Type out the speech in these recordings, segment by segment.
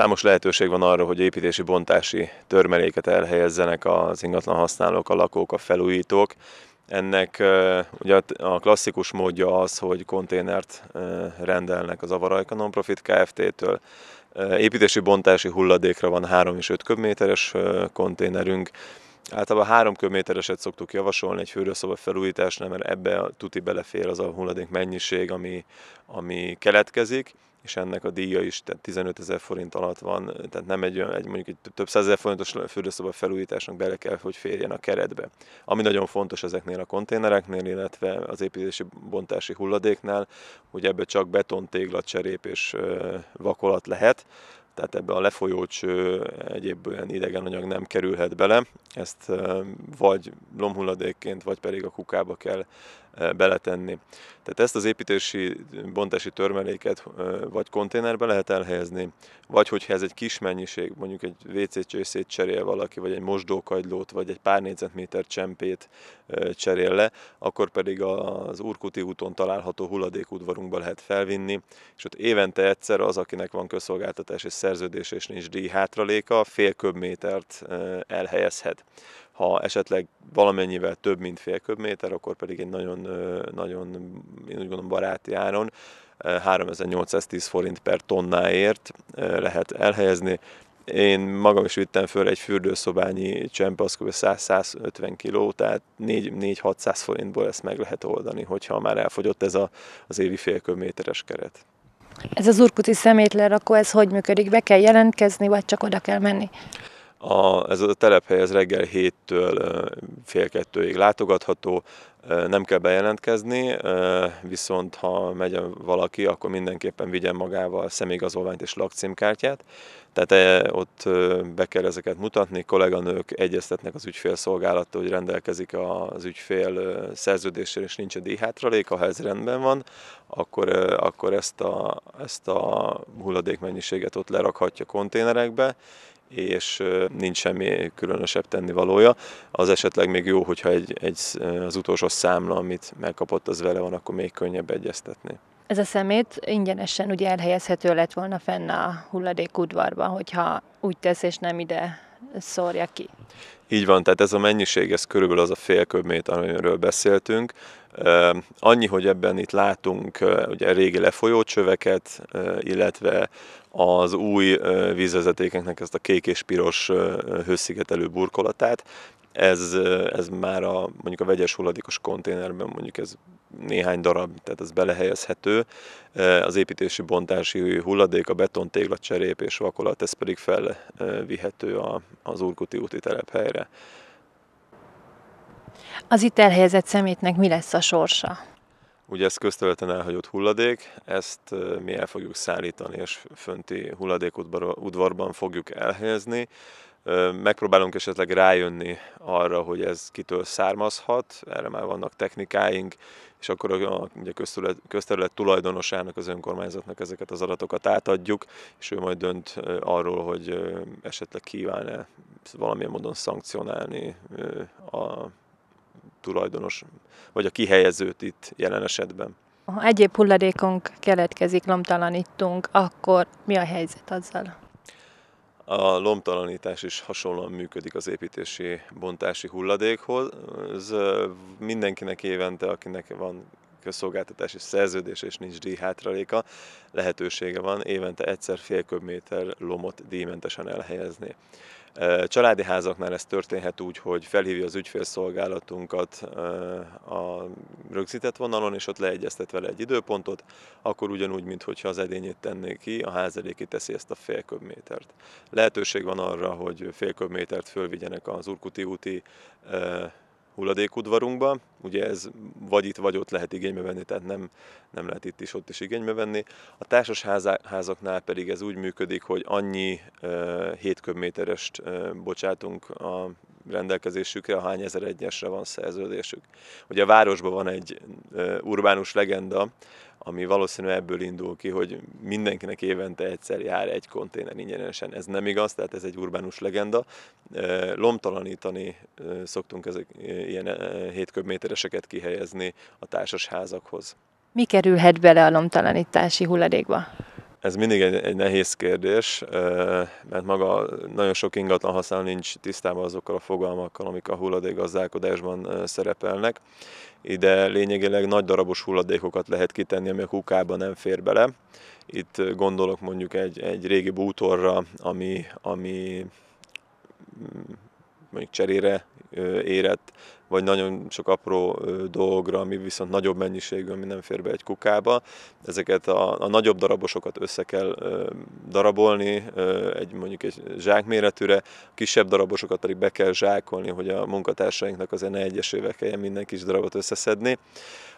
Számos lehetőség van arra, hogy építési bontási törmeléket elhelyezzenek az ingatlan használók, a lakók, a felújítók. Ennek ugye a klasszikus módja az, hogy konténert rendelnek az Avarajka Nonprofit Kft-től. Építési bontási hulladékra van 3 és 5 köbméteres konténerünk. Általában 3 köbmétereset szoktuk javasolni egy fürdőszoba felújításnál, mert ebbe a tuti belefér az a hulladék mennyiség, ami, ami keletkezik és ennek a díja is tehát 15 ezer forint alatt van, tehát nem egy, egy mondjuk egy több százezer forintos fürdőszoba felújításnak bele kell, hogy férjen a keretbe. Ami nagyon fontos ezeknél a konténereknél, illetve az építési bontási hulladéknál, hogy ebbe csak beton, tégla, cserép és vakolat lehet, tehát ebbe a lefolyócső egyéb olyan idegen anyag nem kerülhet bele, ezt vagy lomhulladékként, vagy pedig a kukába kell beletenni. Tehát ezt az építési, bontási törmeléket vagy konténerbe lehet elhelyezni, vagy hogyha ez egy kis mennyiség, mondjuk egy WC csészét cserél valaki, vagy egy mosdókagylót, vagy egy pár négyzetméter csempét cserél le, akkor pedig az Urkuti úton található hulladékudvarunkba lehet felvinni, és ott évente egyszer az, akinek van közszolgáltatás és szerződés és nincs díj hátraléka, fél köbmétert elhelyezhet ha esetleg valamennyivel több, mint fél köbméter, akkor pedig egy nagyon, nagyon én úgy gondolom baráti áron 3810 forint per tonnáért lehet elhelyezni. Én magam is vittem föl egy fürdőszobányi csempe, az kb. 100-150 kg, tehát 4-600 forintból ezt meg lehet oldani, hogyha már elfogyott ez a, az évi fél köbméteres keret. Ez az urkuti akkor ez hogy működik? Be kell jelentkezni, vagy csak oda kell menni? A, ez a telephely ez reggel 7-től fél kettőig látogatható, nem kell bejelentkezni, viszont ha megy valaki, akkor mindenképpen vigyen magával személyigazolványt és lakcímkártyát. Tehát ott be kell ezeket mutatni, kolléganők egyeztetnek az ügyfélszolgálattal, hogy rendelkezik az ügyfél szerződéssel és nincs a díjhátralék, ha ez rendben van, akkor, akkor ezt, a, ezt a hulladékmennyiséget ott lerakhatja konténerekbe, és nincs semmi különösebb tennivalója. Az esetleg még jó, hogyha egy, egy, az utolsó számla, amit megkapott, az vele van, akkor még könnyebb egyeztetni. Ez a szemét ingyenesen ugye elhelyezhető lett volna fenn a hulladék udvarban, hogyha úgy tesz és nem ide szórja ki. Így van, tehát ez a mennyiség, ez körülbelül az a fél köbméter, amiről beszéltünk, Annyi, hogy ebben itt látunk ugye régi lefolyócsöveket, illetve az új vízvezetékeknek ezt a kék és piros hőszigetelő burkolatát. Ez, ez már a, mondjuk a vegyes hulladékos konténerben mondjuk ez néhány darab, tehát ez belehelyezhető. Az építési bontási hulladék, a beton, tégla, cserép és vakolat, ez pedig felvihető az Urkuti úti telephelyre. Az itt elhelyezett szemétnek mi lesz a sorsa? Ugye ez közterületen elhagyott hulladék, ezt mi el fogjuk szállítani, és fönti hulladékudvarban fogjuk elhelyezni. Megpróbálunk esetleg rájönni arra, hogy ez kitől származhat, erre már vannak technikáink, és akkor a ugye közterület, közterület tulajdonosának, az önkormányzatnak ezeket az adatokat átadjuk, és ő majd dönt arról, hogy esetleg kíván-e valamilyen módon szankcionálni a tulajdonos, vagy a kihelyezőt itt jelen esetben. Ha egyéb hulladékunk keletkezik, lomtalanítunk, akkor mi a helyzet azzal? A lomtalanítás is hasonlóan működik az építési bontási hulladékhoz. Ez mindenkinek évente, akinek van közszolgáltatási szerződés és nincs díjhátraléka, lehetősége van évente egyszer fél köbméter lomot díjmentesen elhelyezni. Családi házaknál ez történhet úgy, hogy felhívja az ügyfélszolgálatunkat a rögzített vonalon, és ott leegyeztet vele egy időpontot, akkor ugyanúgy, mintha az edényét tenné ki, a házeléki teszi ezt a fél köbmétert. Lehetőség van arra, hogy fél köbmétert fölvigyenek az Urkuti úti hulladékudvarunkba. Ugye ez vagy itt, vagy ott lehet igénybe venni, tehát nem, nem lehet itt is, ott is igénybe venni. A társas házaknál pedig ez úgy működik, hogy annyi uh, 7 köbméterest uh, bocsátunk a rendelkezésükre, hány ezer egyesre van szerződésük. Ugye a városban van egy urbánus legenda, ami valószínűleg ebből indul ki, hogy mindenkinek évente egyszer jár egy konténer ingyenesen. Ez nem igaz, tehát ez egy urbánus legenda. Lomtalanítani szoktunk ezek, ilyen hétköbmétereseket kihelyezni a társasházakhoz. Mi kerülhet bele a lomtalanítási hulladékba? Ez mindig egy, egy nehéz kérdés, mert maga nagyon sok ingatlan használó nincs tisztában azokkal a fogalmakkal, amik a hulladékgazdálkodásban szerepelnek. Ide lényegileg nagy darabos hulladékokat lehet kitenni, ami a kukába nem fér bele. Itt gondolok mondjuk egy, egy régi bútorra, ami, ami mondjuk cserére érett, vagy nagyon sok apró dolgra, ami viszont nagyobb mennyiségű, ami nem fér be egy kukába. Ezeket a, a nagyobb darabosokat össze kell darabolni, egy mondjuk egy zsákméretűre, a kisebb darabosokat pedig be kell zsákolni, hogy a munkatársainknak azért ne egyesével kelljen minden kis darabot összeszedni.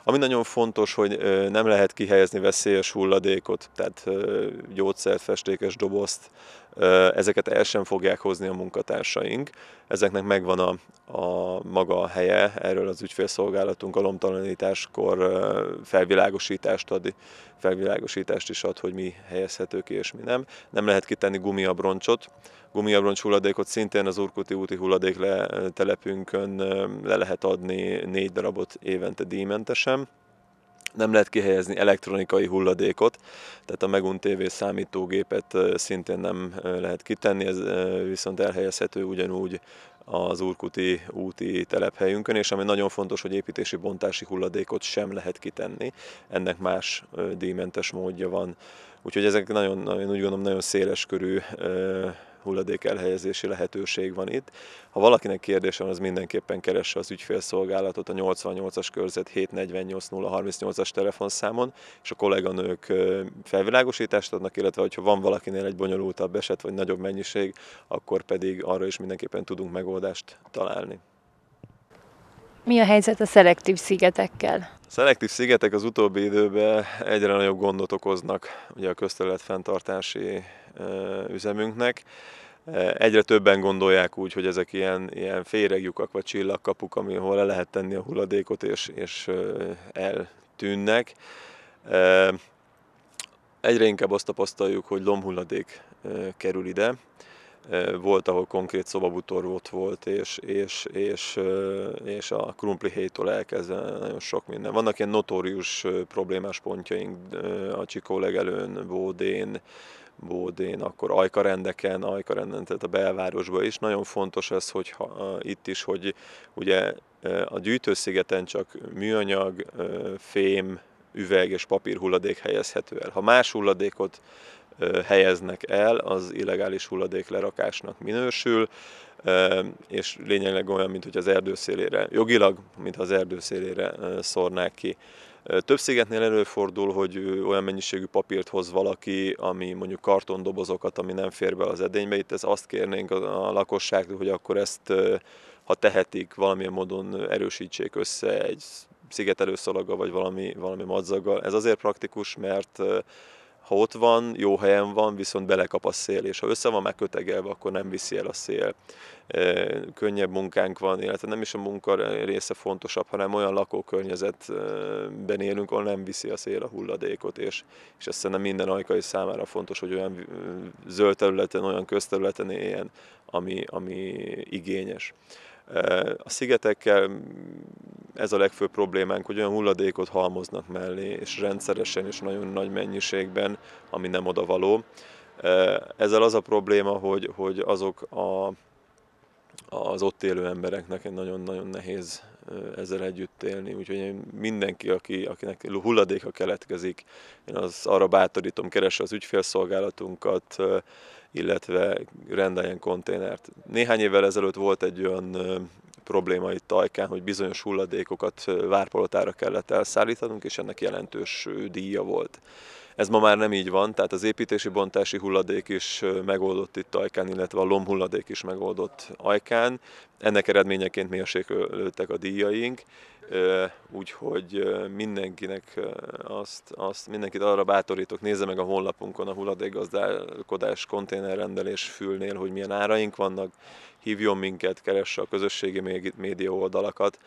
Ami nagyon fontos, hogy nem lehet kihelyezni veszélyes hulladékot, tehát gyógyszert, festékes dobozt, ezeket el sem fogják hozni a munkatársaink. Ezeknek megvan a, a maga a helye, erről az ügyfélszolgálatunk alomtalanításkor felvilágosítást ad, felvilágosítást is ad, hogy mi helyezhető ki és mi nem. Nem lehet kitenni gumiabroncsot, gumiabroncs hulladékot szintén az Urkuti úti hulladék telepünkön le lehet adni négy darabot évente díjmentesen nem lehet kihelyezni elektronikai hulladékot, tehát a megunt TV számítógépet szintén nem lehet kitenni, ez viszont elhelyezhető ugyanúgy az Urkuti úti telephelyünkön, és ami nagyon fontos, hogy építési bontási hulladékot sem lehet kitenni, ennek más díjmentes módja van. Úgyhogy ezek nagyon, én úgy gondolom, nagyon széles körű hulladék elhelyezési lehetőség van itt. Ha valakinek kérdése van, az mindenképpen keresse az ügyfélszolgálatot a 88-as körzet 748 as telefonszámon, és a kolléganők felvilágosítást adnak, illetve hogyha van valakinél egy bonyolultabb eset, vagy nagyobb mennyiség, akkor pedig arra is mindenképpen tudunk megoldást találni. Mi a helyzet a szelektív szigetekkel? A szelektív szigetek az utóbbi időben egyre nagyobb gondot okoznak ugye a közterület fenntartási üzemünknek. Egyre többen gondolják úgy, hogy ezek ilyen, ilyen féregjukak vagy csillagkapuk, amihol le lehet tenni a hulladékot és, és eltűnnek. Egyre inkább azt tapasztaljuk, hogy lomhulladék kerül ide, volt, ahol konkrét szobabutor volt, volt és, és, és, és a héjtól elkezdve nagyon sok minden. Vannak ilyen notórius problémás pontjaink a Csikó legelőn, Bódén, Bódén, akkor ajkarendeken, ajkarenden, tehát a belvárosban is. Nagyon fontos ez, hogy ha, itt is, hogy ugye a gyűjtőszigeten csak műanyag, fém, üveg és papír hulladék helyezhető el. Ha más hulladékot helyeznek el, az illegális hulladék lerakásnak minősül, és lényegleg olyan, mint hogy az erdő szélére, jogilag, mint az erdő szélére szórnák ki. Több szigetnél előfordul, hogy olyan mennyiségű papírt hoz valaki, ami mondjuk kartondobozokat, ami nem fér be az edénybe. Itt ez azt kérnénk a lakosságtól, hogy akkor ezt, ha tehetik, valamilyen módon erősítsék össze egy szigetelőszalaggal, vagy valami, valami madzaggal. Ez azért praktikus, mert ha ott van, jó helyen van, viszont belekap a szél, és ha össze van megkötegelve, akkor nem viszi el a szél. E, könnyebb munkánk van, illetve nem is a munka része fontosabb, hanem olyan lakókörnyezetben élünk, ahol nem viszi a szél a hulladékot, és, és azt szerintem minden ajkai számára fontos, hogy olyan zöld területen, olyan közterületen éljen, ami, ami igényes. A szigetekkel ez a legfőbb problémánk, hogy olyan hulladékot halmoznak mellé, és rendszeresen és nagyon nagy mennyiségben, ami nem oda való. Ezzel az a probléma, hogy, hogy azok a, az ott élő embereknek nagyon-nagyon nehéz ezzel együtt élni, úgyhogy mindenki, aki, akinek hulladéka keletkezik, én az arra bátorítom, keresse az ügyfélszolgálatunkat, illetve rendeljen konténert. Néhány évvel ezelőtt volt egy olyan probléma itt Tajkán, hogy bizonyos hulladékokat várpalotára kellett elszállítanunk, és ennek jelentős díja volt. Ez ma már nem így van, tehát az építési bontási hulladék is megoldott itt Ajkán, illetve a lomhulladék is megoldott Ajkán. Ennek eredményeként mérséklődtek a díjaink, úgyhogy mindenkinek azt, azt, mindenkit arra bátorítok, nézze meg a honlapunkon a hulladékgazdálkodás konténerrendelés fülnél, hogy milyen áraink vannak, hívjon minket, keresse a közösségi média oldalakat,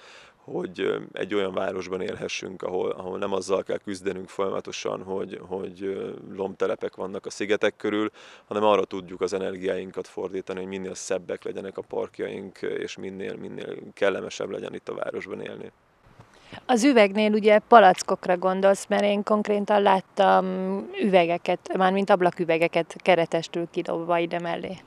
hogy egy olyan városban élhessünk, ahol, ahol nem azzal kell küzdenünk folyamatosan, hogy, hogy lomtelepek vannak a szigetek körül, hanem arra tudjuk az energiáinkat fordítani, hogy minél szebbek legyenek a parkjaink, és minél, minél kellemesebb legyen itt a városban élni. Az üvegnél ugye palackokra gondolsz, mert én konkrétan láttam üvegeket, mármint ablaküvegeket keretestül kidobva ide mellé.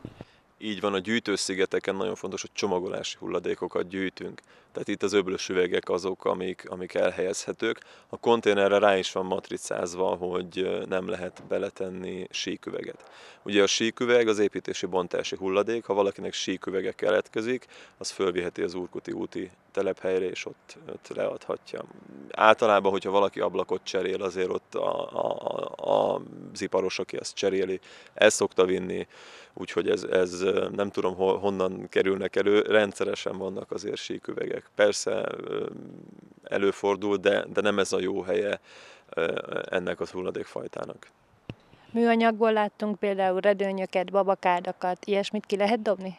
Így van, a gyűjtőszigeteken nagyon fontos, hogy csomagolási hulladékokat gyűjtünk tehát itt az öblös üvegek azok, amik, amik elhelyezhetők. A konténerre rá is van matricázva, hogy nem lehet beletenni síküveget. Ugye a síküveg az építési bontási hulladék, ha valakinek síküvege keletkezik, az fölviheti az Urkuti úti telephelyre, és ott, ott leadhatja. Általában, hogyha valaki ablakot cserél, azért ott a, a, a, az iparos, aki azt cseréli, el szokta vinni, úgyhogy ez, ez nem tudom honnan kerülnek elő, rendszeresen vannak azért síküvegek ennek persze előfordul, de, de nem ez a jó helye ennek az hulladékfajtának. Műanyagból láttunk például redőnyöket, babakádakat, ilyesmit ki lehet dobni?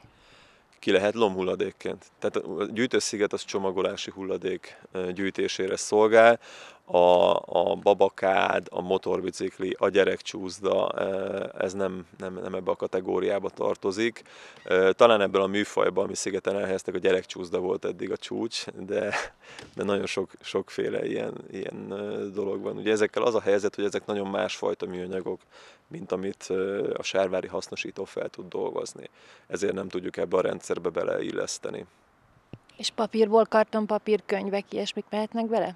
Ki lehet lomhulladékként. Tehát a gyűjtősziget az csomagolási hulladék gyűjtésére szolgál, a, a babakád, a motorbicikli, a gyerekcsúzda, e, ez nem, nem, nem ebbe a kategóriába tartozik. E, talán ebből a műfajban, ami szigeten elhelyeztek, a gyerekcsúzda volt eddig a csúcs, de, de nagyon sok, sokféle ilyen, ilyen e, dolog van. Ugye ezekkel az a helyzet, hogy ezek nagyon másfajta műanyagok, mint amit a sárvári hasznosító fel tud dolgozni. Ezért nem tudjuk ebbe a rendszerbe beleilleszteni. És papírból karton, papír, könyvek, ilyesmik mehetnek bele?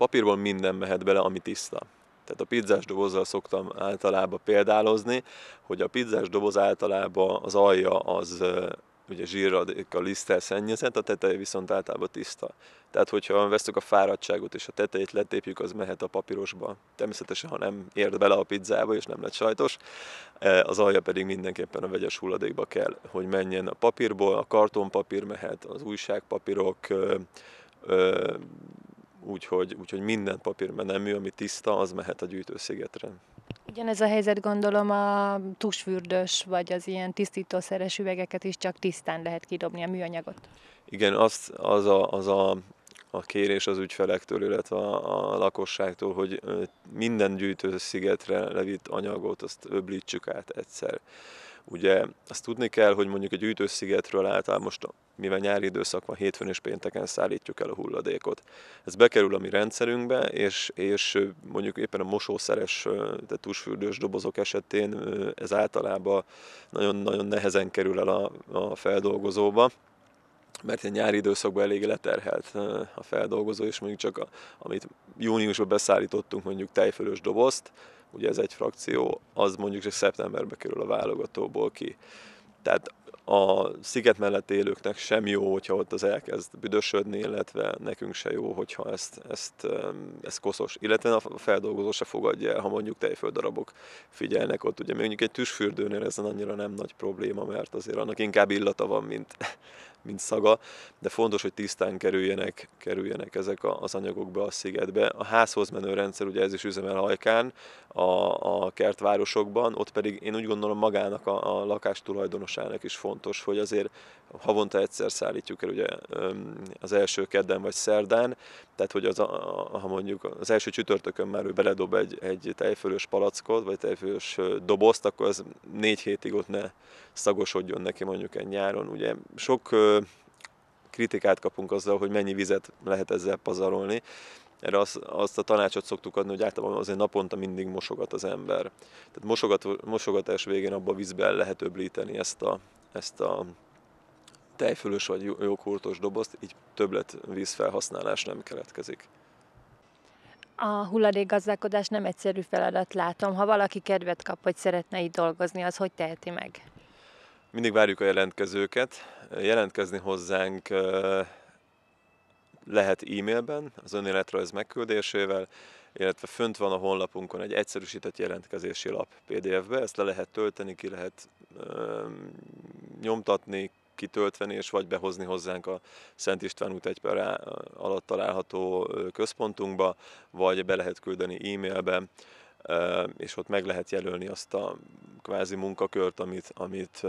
papírból minden mehet bele, ami tiszta. Tehát a pizzás dobozzal szoktam általában példálozni, hogy a pizzás doboz általában az alja az ugye a liszttel szennyezett, a teteje viszont általában tiszta. Tehát, hogyha veszük a fáradtságot és a tetejét letépjük, az mehet a papírosba. Természetesen, ha nem ért bele a pizzába és nem lett sajtos, az alja pedig mindenképpen a vegyes hulladékba kell, hogy menjen a papírból, a kartonpapír mehet, az újságpapírok, úgyhogy, úgyhogy minden nem mű, ami tiszta, az mehet a gyűjtőszigetre. Ugyanez a helyzet gondolom a tusfürdős, vagy az ilyen tisztítószeres üvegeket is csak tisztán lehet kidobni a műanyagot. Igen, az, az, a, az a, a kérés az ügyfelektől, illetve a, a lakosságtól, hogy minden gyűjtőszigetre levitt anyagot, azt öblítsük át egyszer. Ugye azt tudni kell, hogy mondjuk egy üdőszigetről általában most, mivel nyári időszak van, hétfőn és pénteken szállítjuk el a hulladékot. Ez bekerül a mi rendszerünkbe, és, és mondjuk éppen a mosószeres, tehát tusfürdős dobozok esetén ez általában nagyon-nagyon nehezen kerül el a, a feldolgozóba mert egy nyári időszakban eléggé leterhelt a feldolgozó, és mondjuk csak a, amit júniusban beszállítottunk, mondjuk tejfölös dobozt, ugye ez egy frakció, az mondjuk csak szeptemberbe kerül a válogatóból ki. Tehát a sziget mellett élőknek sem jó, hogyha ott az elkezd büdösödni, illetve nekünk se jó, hogyha ezt, ezt, ezt koszos. Illetve a feldolgozó se fogadja el, ha mondjuk tejföldarabok figyelnek ott. Ugye mondjuk egy tüsfürdőnél ezen annyira nem nagy probléma, mert azért annak inkább illata van, mint, mint szaga, de fontos, hogy tisztán kerüljenek, kerüljenek ezek az anyagok be a szigetbe. A házhoz menő rendszer, ugye ez is üzemel hajkán a, a kertvárosokban, ott pedig én úgy gondolom magának a, a lakástulajdonosának is fontos fontos, hogy azért havonta egyszer szállítjuk el ugye az első kedden vagy szerdán, tehát hogy az, a, ha mondjuk az első csütörtökön már ő beledob egy, egy tejfölös palackot, vagy tejfölös dobozt, akkor az négy hétig ott ne szagosodjon neki mondjuk egy nyáron. Ugye sok kritikát kapunk azzal, hogy mennyi vizet lehet ezzel pazarolni, erre azt, azt a tanácsot szoktuk adni, hogy általában azért naponta mindig mosogat az ember. Tehát mosogat, mosogatás végén abba a vízbe el lehet öblíteni ezt a, ezt a tejfölös vagy joghurtos dobozt, így többlet vízfelhasználás nem keletkezik. A hulladékgazdálkodás nem egyszerű feladat, látom. Ha valaki kedvet kap, hogy szeretne itt dolgozni, az hogy teheti meg? Mindig várjuk a jelentkezőket. Jelentkezni hozzánk lehet e-mailben, az önéletrajz megküldésével, illetve fönt van a honlapunkon egy egyszerűsített jelentkezési lap PDF-be, ezt le lehet tölteni, ki lehet ö, nyomtatni, kitölteni, és vagy behozni hozzánk a Szent István út egy per alatt található központunkba, vagy be lehet küldeni e-mailbe, és ott meg lehet jelölni azt a kvázi munkakört, amit, amit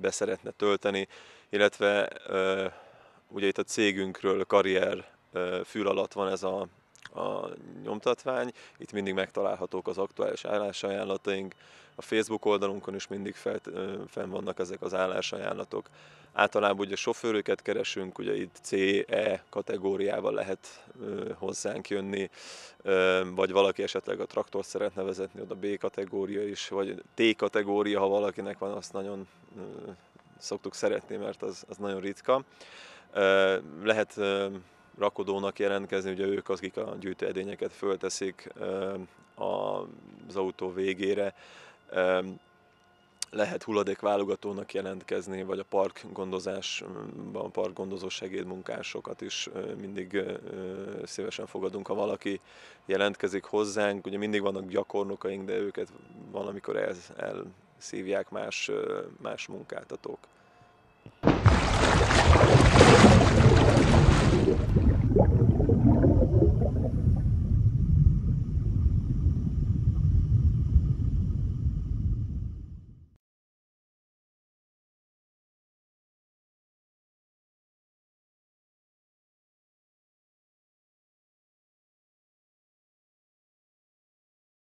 beszeretne tölteni, illetve ugye itt a cégünkről karrier fül alatt van ez a a nyomtatvány. Itt mindig megtalálhatók az aktuális állásajánlataink, a Facebook oldalunkon is mindig fel, fenn vannak ezek az állásajánlatok. Általában ugye sofőröket keresünk, ugye itt CE kategóriával lehet hozzánk jönni, vagy valaki esetleg a traktort szeretne vezetni, oda B kategória is, vagy T kategória, ha valakinek van, azt nagyon szoktuk szeretni, mert az, az nagyon ritka. lehet rakodónak jelentkezni, ugye ők azok, akik a gyűjtőedényeket fölteszik az autó végére. Lehet hulladékválogatónak jelentkezni, vagy a park gondozásban, a park gondozó segédmunkásokat is mindig szívesen fogadunk, ha valaki jelentkezik hozzánk. Ugye mindig vannak gyakornokaink, de őket valamikor el, elszívják más, más munkáltatók. Thank you.